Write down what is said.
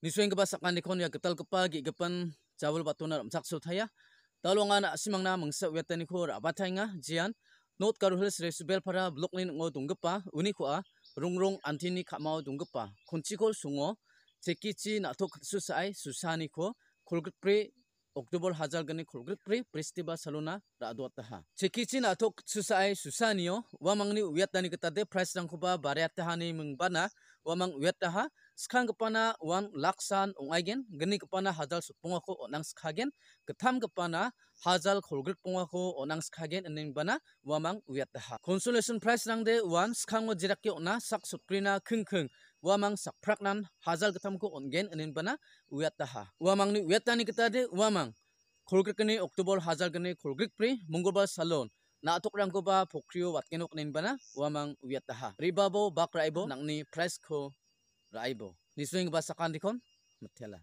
Nisuin ke pasak kan dikon ya ketal kepagi gepen jawul batuna ramsak sutaya. Talo anak simang na mengsak wiatan niku rabatai nga ah, jian. Not karu hulis resubel para blok ni ngo Unik wa a rungrung antini mau kamau Kunci Kuncikol sungo cekici natuk susai susani ko kulgepri Oktober hajar gani kulgrit pri pristiba saluna ra aduat taha. Cekici na tok susai susanio, wamang ni uyat dani ketade price dan kuba bariat taha ni mengbana, wamang uyat taha, skhang kepada wan laksan agen, kini kepada hazal supong aku orang skhagen ketam kepada hazal kholgrik punga ko onang skhagen aning bana wamang uyataha consolation prize nang de wan skhang mau jirak ke ona sak suprina khing khing wamang sak praknan hazal katham ko ongen aning bana uyataha wamang ni uyatani kata de wamang kholgrikani Oktober hazal gani kholgrik pri mongolbar salon नाथुक रंगोबा फोख्रियो वाटकेनोक नेनबाना वामंग वियताहा रिबाबो बाक्राइबो नंगनी प्रेसखो राइबो নিশ্চয় বাসা কান্দিখন মেঠেলা